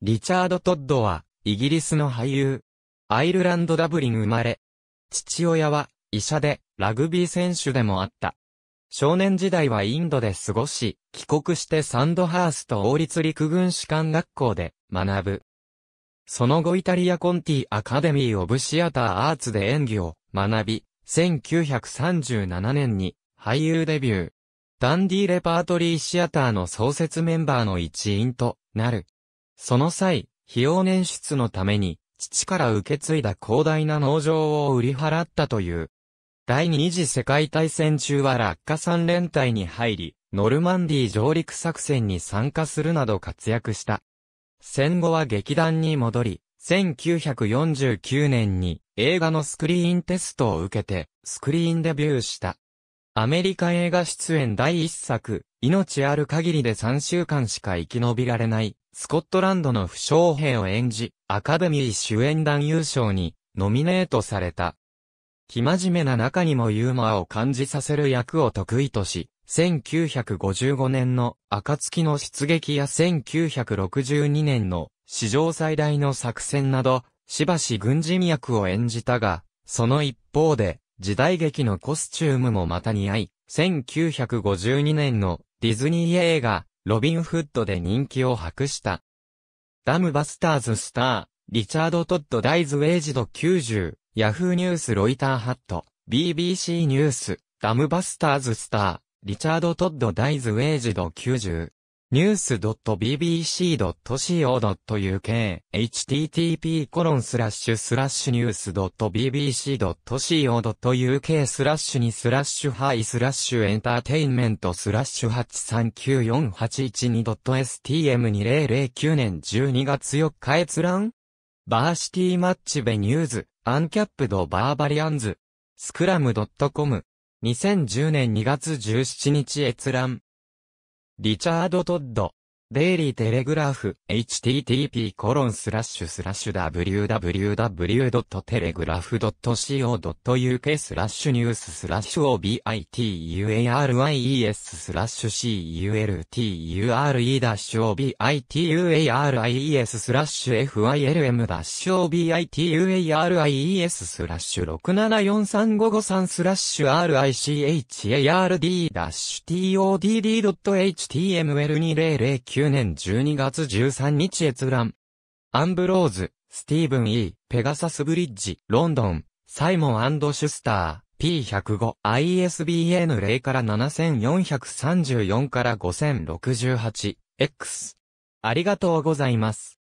リチャード・トッドは、イギリスの俳優。アイルランド・ダブリン生まれ。父親は、医者で、ラグビー選手でもあった。少年時代はインドで過ごし、帰国してサンドハースト王立陸軍士官学校で学ぶ。その後イタリアコンティアカデミー・オブ・シアター・アーツで演技を学び、1937年に俳優デビュー。ダンディ・レパートリー・シアターの創設メンバーの一員となる。その際、費用捻出のために、父から受け継いだ広大な農場を売り払ったという。第二次世界大戦中は落下三連隊に入り、ノルマンディ上陸作戦に参加するなど活躍した。戦後は劇団に戻り、1949年に映画のスクリーンテストを受けて、スクリーンデビューした。アメリカ映画出演第一作、命ある限りで3週間しか生き延びられない、スコットランドの負傷兵を演じ、アカデミー主演男優賞にノミネートされた。気真面目な中にもユーモアを感じさせる役を得意とし、1955年の暁の出撃や1962年の史上最大の作戦など、しばし軍人役を演じたが、その一方で、時代劇のコスチュームもまた似合い、1952年のディズニー映画、ロビンフッドで人気を博した。ダムバスターズスター、リチャード・トッド・ダイズ・ウェイジド90、ヤフーニュース・ロイター・ハット、BBC ニュース、ダムバスターズスター、リチャード・トッド・ダイズ・ウェイジド90。news.bbc.co.uk http コロンスラッシュスラッシュ news.bbc.co.uk スラッシュにスラッシュハイスラッシュエンターテインメントスラッシュ 8394812.stm2009 年12月4日閲覧バーシティマッチベニューズアンキャップドバーバリアンズスクラム .com 2010年2月17日閲覧リチャード・トッド。デイリーテレグラーフ、http://www.telegraph.co.uk スラッシュニューススラッシュ obituaries スラッシュ culture-obituaries スラッシュ film-obituaries スラッシュ6743553スラッシュ richard-todd.html2009 1 0 9年12月13日閲覧。アンブローズ、スティーブン・ E、ペガサスブリッジ、ロンドン、サイモンシュスター、P105、ISBN 0から7434から5068、X。ありがとうございます。